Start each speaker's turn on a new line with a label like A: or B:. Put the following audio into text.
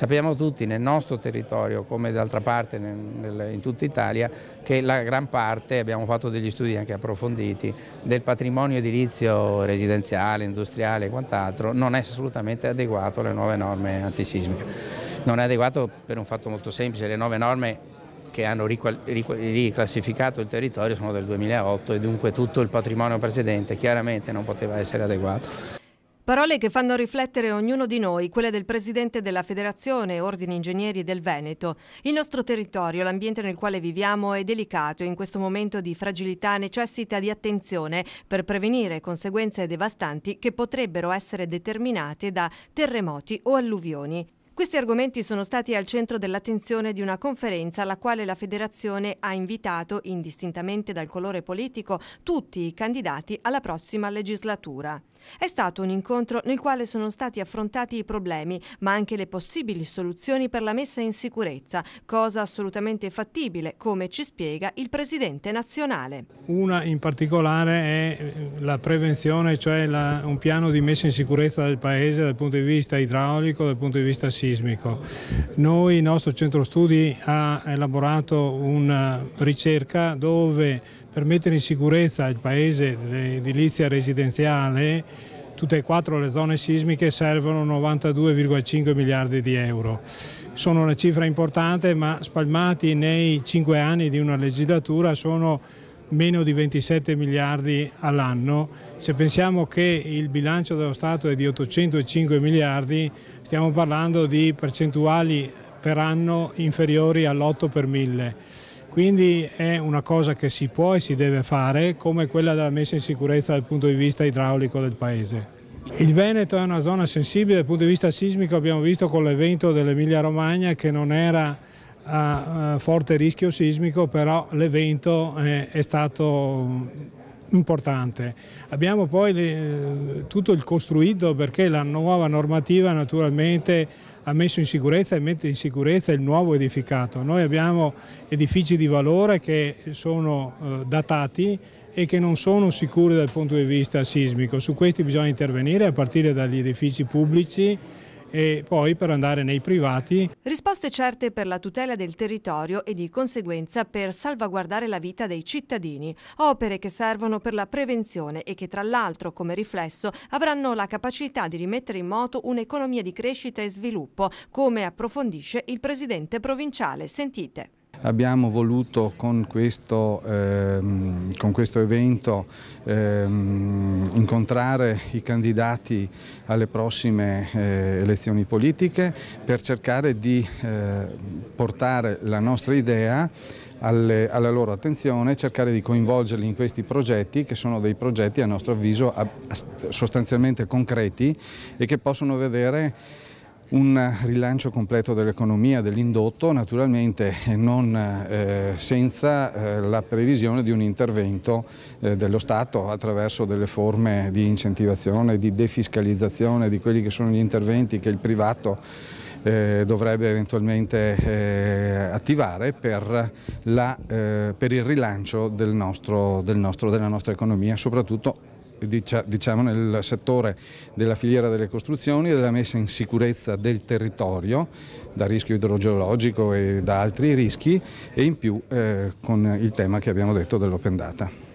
A: Sappiamo tutti nel nostro territorio, come d'altra parte in tutta Italia, che la gran parte, abbiamo fatto degli studi anche approfonditi, del patrimonio edilizio residenziale, industriale e quant'altro non è assolutamente adeguato alle nuove norme antisismiche. Non è adeguato per un fatto molto semplice, le nuove norme che hanno riclassificato il territorio sono del 2008 e dunque tutto il patrimonio precedente chiaramente non poteva essere adeguato.
B: Parole che fanno riflettere ognuno di noi, quelle del presidente della Federazione Ordini Ingegneri del Veneto. Il nostro territorio, l'ambiente nel quale viviamo è delicato e in questo momento di fragilità necessita di attenzione per prevenire conseguenze devastanti che potrebbero essere determinate da terremoti o alluvioni. Questi argomenti sono stati al centro dell'attenzione di una conferenza alla quale la federazione ha invitato, indistintamente dal colore politico, tutti i candidati alla prossima legislatura. È stato un incontro nel quale sono stati affrontati i problemi, ma anche le possibili soluzioni per la messa in sicurezza, cosa assolutamente fattibile, come ci spiega il presidente nazionale.
C: Una in particolare è eh, la prevenzione, cioè la, un piano di messa in sicurezza del Paese dal punto di vista idraulico, dal punto di vista sismico. Noi, il nostro centro studi ha elaborato una ricerca dove per mettere in sicurezza il paese, l'edilizia residenziale, tutte e quattro le zone sismiche servono 92,5 miliardi di euro. Sono una cifra importante ma spalmati nei cinque anni di una legislatura sono meno di 27 miliardi all'anno. Se pensiamo che il bilancio dello Stato è di 805 miliardi, stiamo parlando di percentuali per anno inferiori all'8 per mille. Quindi è una cosa che si può e si deve fare, come quella della messa in sicurezza dal punto di vista idraulico del Paese. Il Veneto è una zona sensibile dal punto di vista sismico, abbiamo visto con l'evento dell'Emilia Romagna che non era a forte rischio sismico, però l'evento è stato importante. Abbiamo poi tutto il costruito perché la nuova normativa naturalmente ha messo in sicurezza e mette in sicurezza il nuovo edificato. Noi abbiamo edifici di valore che sono eh, datati e che non sono sicuri dal punto di vista sismico. Su questi bisogna intervenire a partire dagli edifici pubblici e poi per andare nei privati.
B: Risposte certe per la tutela del territorio e di conseguenza per salvaguardare la vita dei cittadini, opere che servono per la prevenzione e che tra l'altro come riflesso avranno la capacità di rimettere in moto un'economia di crescita e sviluppo, come approfondisce il presidente provinciale. Sentite
A: abbiamo voluto con questo, ehm, con questo evento ehm, incontrare i candidati alle prossime eh, elezioni politiche per cercare di eh, portare la nostra idea alle, alla loro attenzione cercare di coinvolgerli in questi progetti che sono dei progetti a nostro avviso a, a, sostanzialmente concreti e che possono vedere un rilancio completo dell'economia, dell'indotto, naturalmente non eh, senza eh, la previsione di un intervento eh, dello Stato attraverso delle forme di incentivazione, di defiscalizzazione di quelli che sono gli interventi che il privato eh, dovrebbe eventualmente eh, attivare per, la, eh, per, il rilancio del nostro, del nostro, della nostra economia, soprattutto diciamo, nel settore della filiera delle costruzioni e della messa in sicurezza del territorio da rischio idrogeologico e da altri rischi e in più eh, con il tema che abbiamo detto dell'open data.